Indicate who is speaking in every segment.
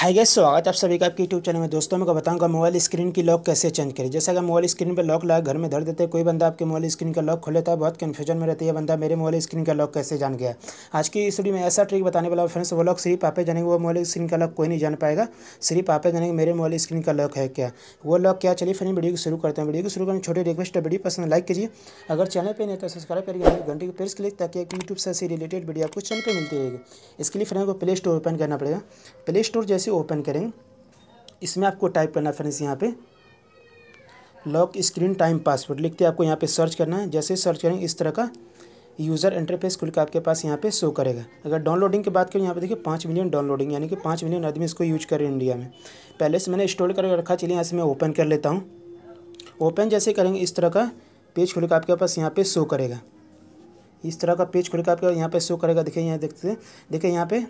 Speaker 1: hi guys स्वागत आप सभी का आपके यूट्यूब चैनल में दोस्तों मैं को बताऊंगा मोबाइल स्क्रीन की लॉक कैसे चेंज करें जैसे अगर मोबाइल स्क्रीन पर लॉक लगा घर में धर देते हैं कोई बंदा आपके मोबाइल स्क्रीन का लॉक खोलता है बहुत कन्फ्यूजन में रहती है बंदा मेरे मोबाइल स्क्रीन का लॉक कैसे जान गया आज की इस वीडियो में ऐसा ट्रिक बताने वाला फ्रेंड्स वो लॉक सिर्फ आपे जानेंगे वो मोबाइल स्क्रीन का लॉक कोई नहीं जान पाएगा सिर्फ आपे जानेंगे मेरे मोबाइल स्क्रीन का लॉक है क्या वो लॉक क्या चलिए फिर वीडियो को शुरू करते हैं वीडियो को शुरू करने छोटी रिक्वेस्ट है वीडियो पसंद लाइक कीजिए अगर चैनल पर नहीं तो सब्सक्राइब करिए घंटे को प्रेस क्लिक ताकि यूट्यूब से रिलेटेड वीडियो आपको चैनल पर मिलती रहेगी इसके लिए फ्रेंड को प्ले स्टोर ओपन करना पड़ेगा प्ले स्टोर जैसे से ओपन करेंगे इसमें आपको टाइप करना फ्रेंड्स यहाँ पे लॉक स्क्रीन टाइम पासवर्ड लिखते आपको यहाँ पे सर्च करना है जैसे सर्च करेंगे इस तरह का यूज़र इंटरफेस खुल के आपके पास यहाँ पे शो करेगा अगर डाउनलोडिंग की बात करें यहाँ पे देखिए पाँच मिलियन डाउनलोडिंग यानी कि पाँच मिलियन आदमी इसको यूज कर रहे हैं इंडिया में पहले से मैंने इंस्टॉल करके रखा चलिए यहाँ से मैं ओपन कर लेता हूँ ओपन जैसे करेंगे इस तरह का पेज खुल के आपके पास यहाँ पर शो करेगा इस तरह का पेज खुल के आपके यहाँ पर शो करेगा देखिए यहाँ देखते देखिए यहाँ पे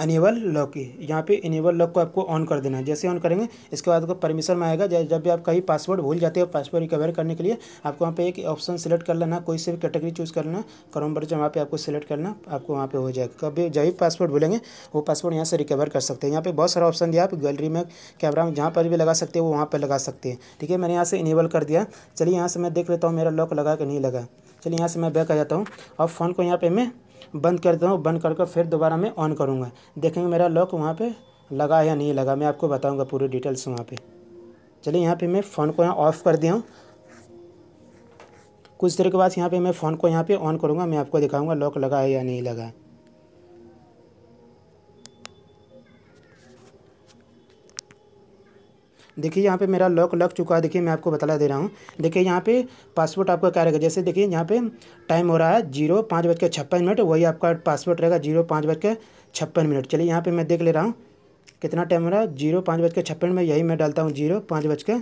Speaker 1: अनेबल लॉक की यहाँ पे इनेबल लॉक को आपको ऑन कर देना है जैसे ऑन करेंगे इसके बाद आपको परमिशन में आएगा जब भी आप कहीं पासवर्ड भूल जाते हो पासवर्ड रिकवर करने के लिए आपको वहाँ पे एक ऑप्शन सेलेक्ट कर लेना कोई से भी कैटेगरी चूज़ कर लेना भर जो वहाँ पर आपको सेलेक्ट करना आपको वहाँ पर हो जाएगा कभी जब भी पासवर्ड भूलेंगे वो पासवर्ड यहाँ से रिकवर कर सकते हैं यहाँ पर बहुत सारा ऑप्शन दिया आप गैलरी में कैमरा में जहाँ पर भी लगा सकते हो वो वहाँ पर लगा सकते हैं ठीक है मैंने यहाँ से इनेबल कर दिया चलिए यहाँ से मैं देख लेता हूँ मेरा लॉक लगा कि नहीं लगा चलिए यहाँ से मैं बैक आ जाता हूँ और फ़ोन को यहाँ पर मैं बंद करता हूँ बंद कर कर फिर दोबारा मैं ऑन करूँगा देखेंगे मेरा लॉक वहाँ पर लगा या नहीं लगा मैं आपको बताऊँगा पूरी डिटेल्स वहाँ पर चलिए यहाँ पर मैं फ़ोन को यहाँ ऑफ़ कर दिया हूँ कुछ देर के बाद यहाँ पे मैं फ़ोन को यहाँ पे ऑन करूँगा मैं आपको दिखाऊँगा लॉक लगा है या नहीं लगा है देखिए यहाँ पे मेरा लॉक लग चुका है देखिए मैं आपको बतला दे रहा हूँ देखिए यहाँ पे पासवर्ड आपका क्या रहेगा जैसे देखिए यहाँ पे टाइम हो रहा है जीरो पाँच बज के छप्पन मिनट वही आपका पासवर्ड रहेगा जीरो पाँच बज के छप्पन मिनट चलिए यहाँ पर मैं देख ले रहा हूँ कितना टाइम हो रहा है जीरो पाँच बज के छप्पन में यही मैं डालता हूँ जीरो पाँच बज के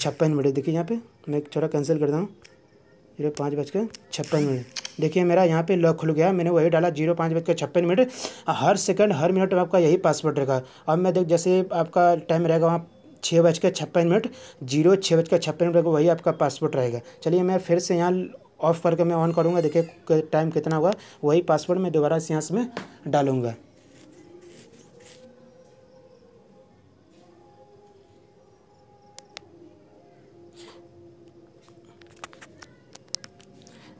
Speaker 1: छप्पन मिनट देखिए यहाँ पे मैं थोड़ा कैंसिल करता हूँ जीरो पाँच बज के छप्पन मिनट देखिए मेरा यहाँ पे लॉक खुल गया मैंने वही डाला जीरो पाँच बज के छप्पन मिनट हर सेकंड हर मिनट में आपका यही पासवर्ड रहेगा अब मैं देख जैसे आपका टाइम रहेगा वहाँ छः बज के छप्पन मिनट जीरो छः बज के छप्पन मिनट वही आपका पासपोर्ट रहेगा चलिए मैं फिर से यहाँ ऑफ करके मैं ऑन करूँगा देखिए टाइम कितना हुआ वही पासवर्ड मैं दोबारा से यहाँ से डालूँगा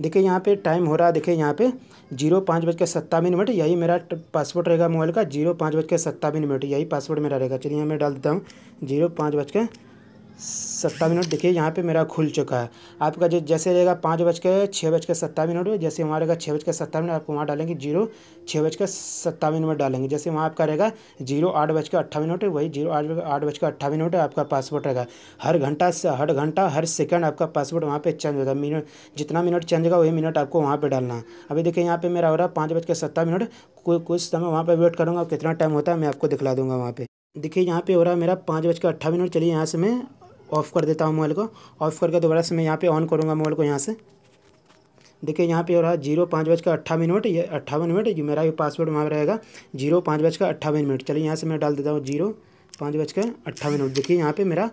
Speaker 1: देखिए यहाँ पे टाइम हो रहा है देखिए यहाँ पे जीरो पाँच बज के सत्तावन मिनट यही मेरा पासवर्ड रहेगा मोबाइल का जीरो पाँच बज के सत्तावन मिनट यही पासवर्ड मेरा रहेगा चलिए मैं डाल देता हूँ जीरो पाँच बज के सत्ता मिनट देखिए यहाँ पे मेरा खुल चुका है आपका जो जैसे रहेगा पाँच बज के छः बज के सत्तावन मिनट में जैसे वहाँ रहेगा छः बज के सत्तावन मिनट आपको वहाँ डालेंगे जीरो छः बज के सत्तावन मिनट डालेंगे जैसे वहाँ आपका रहेगा जीरो आठ बज के अट्ठावन मिनट वही जीरो आठ आठ बज के अट्ठावन मिनट आपका पासवर्ड रहेगा हर घंटा हर घंटा हर सेकेंड आपका पासवर्ड वहाँ पर चेंज होगा मिनट जितना मिनट चेंज होगा वही मिनट आपको वहाँ पर डालना अभी देखिए यहाँ पर मेरा हो रहा है पाँच बज के सत्तावन मिनट कोई कुछ समय वहाँ पर वेट करूँगा कितना टाइम होता है मैं आपको दिखला दूँगा वहाँ पर देखिए यहाँ पे हो रहा है मेरा पाँच बज के अट्ठावन मिनट चलिए यहाँ से मैं ऑफ़ कर देता हूँ मोबाइल को ऑफ़ करके दोबारा से मैं यहाँ पे ऑन करूँगा मोबाइल को यहाँ से देखिए यहाँ पे हो रहा है जीरो पाँच बज का अट्ठावन मिनट ये अट्ठावन मिनट मेरा ये पासवर्ड वहाँ रहेगा जीरो पाँच बज का अट्ठावन मिनट चलिए यहाँ से मैं डाल देता हूँ जीरो पाँच बज का अट्ठावन मिनट देखिए यहाँ पर मेरा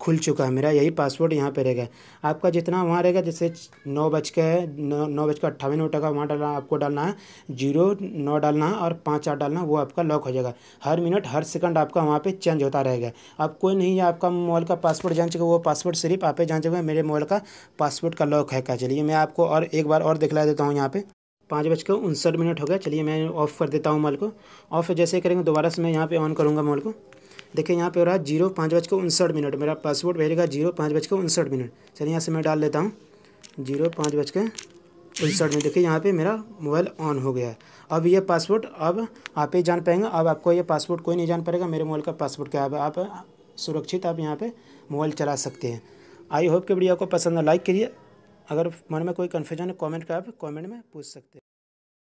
Speaker 1: खुल चुका है मेरा यही पासवर्ड यहाँ पे रहेगा आपका जितना वहाँ रहेगा जैसे नौ बज के नौ नौ बज के अट्ठावन मिनट का वहाँ डालना आपको डालना है जीरो नौ डालना है और पाँच आठ डालना है वो आपका लॉक हो जाएगा हर मिनट हर सेकंड आपका वहाँ पे चेंज होता रहेगा अब कोई नहीं है आपका मोबाइल का पासवर्ड जान चुका वो पासवर्ड सिर्फ आप ही जान चुके मेरे मोबाइल का पासवर्ड का लॉक है क्या चलिए मैं आपको और एक बार और दिखला देता हूँ यहाँ पर पाँच बज के उनसठ मिनट हो गया चलिए मैं ऑफ़ कर देता हूँ मोबाइल को ऑफ़ जैसे करेंगे दोबारा से मैं यहाँ पर ऑन करूँगा मोबाइल को देखिए यहाँ पे हो रहा है जीरो पाँच बज के उनसठ मिनट मेरा पासवर्ड भेजेगा जीरो पाँच बज के उनसठ मिनट चलिए यहाँ से मैं डाल लेता हूँ जीरो पाँच बज के उनसठ मिनट देखिए यहाँ पे मेरा मोबाइल ऑन हो गया है अब ये पासवर्ड अब आप ही जान पाएंगे अब आपको ये पासवर्ड कोई नहीं जान पाएगा मेरे मोबाइल का पासवर्ड क्या है आप सुरक्षित आप यहाँ पर मोबाइल चला सकते हैं आई होप के वीडियो आपको पसंद है लाइक करिए अगर मन में कोई कन्फ्यूजन है कॉमेंट का आप कॉमेंट में पूछ सकते हैं